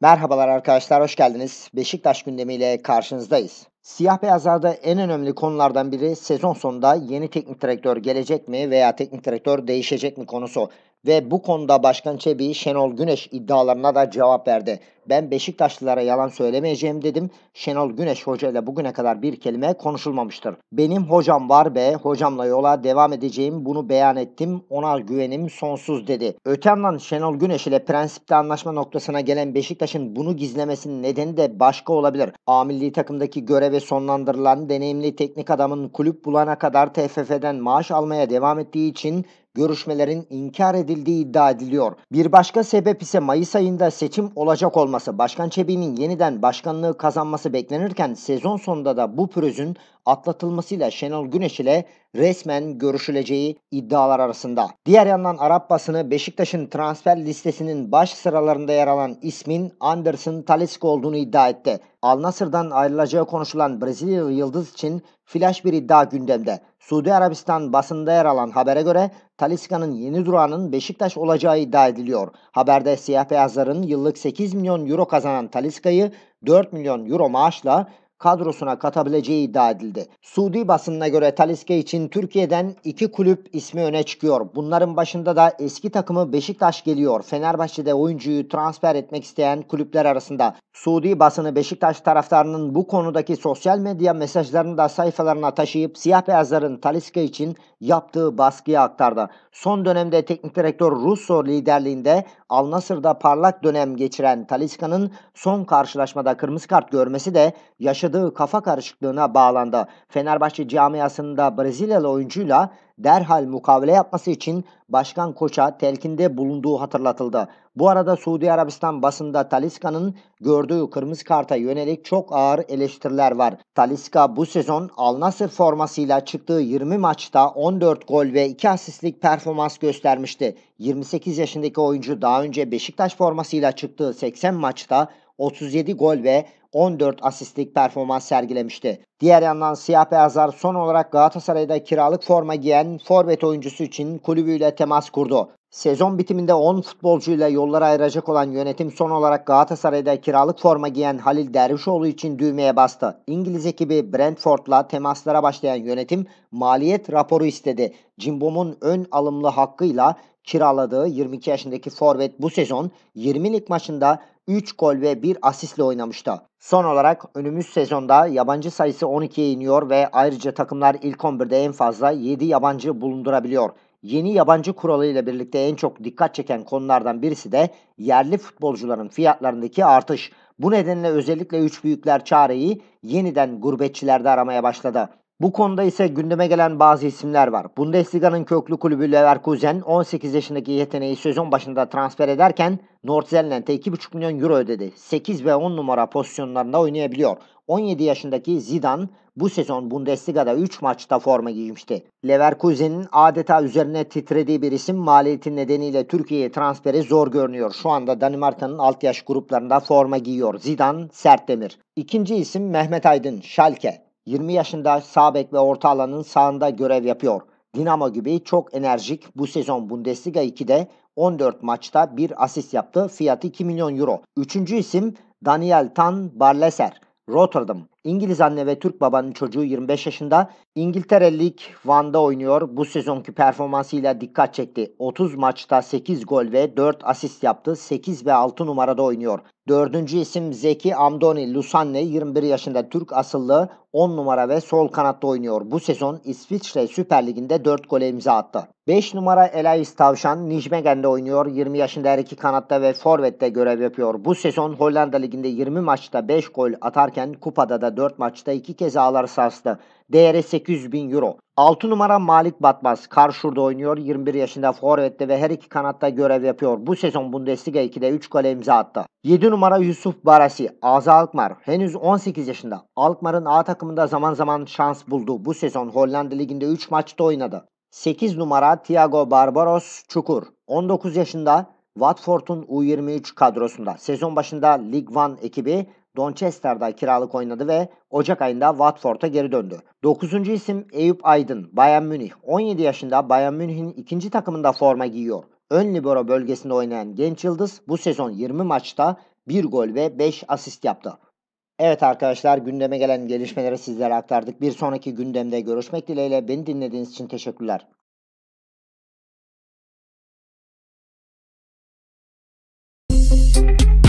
Merhabalar arkadaşlar, hoş geldiniz. Beşiktaş gündemiyle karşınızdayız. Siyah beyazlarda en önemli konulardan biri sezon sonunda yeni teknik direktör gelecek mi veya teknik direktör değişecek mi konusu ve bu konuda Başkan Çebi Şenol Güneş iddialarına da cevap verdi. Ben Beşiktaşlılara yalan söylemeyeceğim dedim. Şenol Güneş Hoca ile bugüne kadar bir kelime konuşulmamıştır. Benim hocam var be, hocamla yola devam edeceğim bunu beyan ettim. Ona güvenim sonsuz dedi. Öte yandan Şenol Güneş ile prensipte anlaşma noktasına gelen Beşiktaş'ın bunu gizlemesinin nedeni de başka olabilir. A takımdaki göreve sonlandırılan deneyimli teknik adamın kulüp bulana kadar TFF'den maaş almaya devam ettiği için görüşmelerin inkar edildiği iddia ediliyor. Bir başka sebep ise Mayıs ayında seçim olacak olması. Başkan Çebi'nin yeniden başkanlığı kazanması beklenirken sezon sonunda da bu pürüzün atlatılmasıyla Şenol Güneş ile resmen görüşüleceği iddialar arasında. Diğer yandan Arap basını Beşiktaş'ın transfer listesinin baş sıralarında yer alan ismin Anderson Talisca olduğunu iddia etti. Al Nasır'dan ayrılacağı konuşulan Brezilyalı yıldız için flash bir iddia gündemde. Suudi Arabistan basında yer alan habere göre Talisca'nın yeni durağının Beşiktaş olacağı iddia ediliyor. Haberde siyah beyazların yıllık 8 milyon euro kazanan Talisca'yı 4 milyon euro maaşla kadrosuna katabileceği iddia edildi. Suudi basınına göre Taliske için Türkiye'den iki kulüp ismi öne çıkıyor. Bunların başında da eski takımı Beşiktaş geliyor. Fenerbahçe'de oyuncuyu transfer etmek isteyen kulüpler arasında. Suudi basını Beşiktaş taraftarının bu konudaki sosyal medya mesajlarını da sayfalarına taşıyıp siyah beyazların Taliske için yaptığı baskıyı aktardı. Son dönemde teknik direktör Russo liderliğinde Al Nasır'da parlak dönem geçiren Taliska'nın son karşılaşmada kırmızı kart görmesi de yaşır yaşadığı kafa karışıklığına bağlandı. Fenerbahçe camiasında Brezilyalı oyuncuyla derhal mukavele yapması için Başkan Koç'a telkinde bulunduğu hatırlatıldı. Bu arada Suudi Arabistan basında Taliska'nın gördüğü kırmızı karta yönelik çok ağır eleştiriler var. Taliska bu sezon Al Nasır formasıyla çıktığı 20 maçta 14 gol ve 2 asistlik performans göstermişti. 28 yaşındaki oyuncu daha önce Beşiktaş formasıyla çıktığı 80 maçta 37 gol ve 14 asistlik performans sergilemişti. Diğer yandan siyah beyazlar son olarak Galatasaray'da kiralık forma giyen forvet oyuncusu için kulübüyle temas kurdu. Sezon bitiminde 10 futbolcuyla yolları ayıracak olan yönetim son olarak Galatasaray'da kiralık forma giyen Halil Dervişoğlu için düğmeye bastı. İngiliz ekibi Brentford'la temaslara başlayan yönetim maliyet raporu istedi. Cimbom'un ön alımlı hakkıyla kiraladığı 22 yaşındaki forvet bu sezon 20 lig maçında 3 gol ve 1 asistle oynamıştı. Son olarak önümüz sezonda yabancı sayısı 12'ye iniyor ve ayrıca takımlar ilk 11'de en fazla 7 yabancı bulundurabiliyor. Yeni yabancı kuralı ile birlikte en çok dikkat çeken konulardan birisi de yerli futbolcuların fiyatlarındaki artış. Bu nedenle özellikle üç büyükler çareyi yeniden gurbetçilerde aramaya başladı. Bu konuda ise gündeme gelen bazı isimler var. Bundesliga'nın köklü kulübü Leverkusen 18 yaşındaki yeteneği sezon başında transfer ederken Nordzealand'e 2,5 milyon euro ödedi. 8 ve 10 numara pozisyonlarında oynayabiliyor. 17 yaşındaki Zidane bu sezon Bundesliga'da 3 maçta forma giymişti. Leverkusen'in adeta üzerine titrediği bir isim maliyeti nedeniyle Türkiye'ye transferi zor görünüyor. Şu anda Danimarka'nın alt yaş gruplarında forma giyiyor Zidane Sertdemir. İkinci isim Mehmet Aydın, Schalke. 20 yaşında sağ bek ve orta alanın sağında görev yapıyor. Dinamo gibi çok enerjik bu sezon Bundesliga 2'de 14 maçta bir asist yaptı. Fiyatı 2 milyon euro. Üçüncü isim Daniel Tan Barleser. Rotterdam İngiliz anne ve Türk babanın çocuğu 25 yaşında. İngilterelik Lig Van'da oynuyor. Bu sezonki performansıyla dikkat çekti. 30 maçta 8 gol ve 4 asist yaptı. 8 ve 6 numarada oynuyor. Dördüncü isim Zeki Amdoni Lusanne 21 yaşında Türk asıllı 10 numara ve sol kanatta oynuyor. Bu sezon İsviçre Süper Ligi'nde 4 gol imza attı. 5 numara Elias Tavşan Nijmegen'de oynuyor. 20 yaşında her iki kanatta ve forvette görev yapıyor. Bu sezon Hollanda Ligi'nde 20 maçta 5 gol atarken kupada da Avrupa'da 4 maçta 2 kez ağlar sarstı. Değeri 800 bin euro. 6 numara Malik Batmaz. Karşur'da oynuyor. 21 yaşında forvette ve her iki kanatta görev yapıyor. Bu sezon Bundesliga 2'de 3 gole imza attı. 7 numara Yusuf Barasi. Aza Alkmaar. Henüz 18 yaşında. Alkmaar'ın A takımında zaman zaman şans buldu. Bu sezon Hollanda Ligi'nde 3 maçta oynadı. 8 numara Thiago Barbaros Çukur. 19 yaşında Watford'un U23 kadrosunda. Sezon başında Lig 1 ekibi Donchester'da kiralık oynadı ve Ocak ayında Watford'a geri döndü. 9. isim Eyüp Aydın, Bayern Münih. 17 yaşında Bayern Münih'in ikinci takımında forma giyiyor. Ön libero bölgesinde oynayan genç yıldız bu sezon 20 maçta 1 gol ve 5 asist yaptı. Evet arkadaşlar gündeme gelen gelişmeleri sizlere aktardık. Bir sonraki gündemde görüşmek dileğiyle beni dinlediğiniz için teşekkürler. Müzik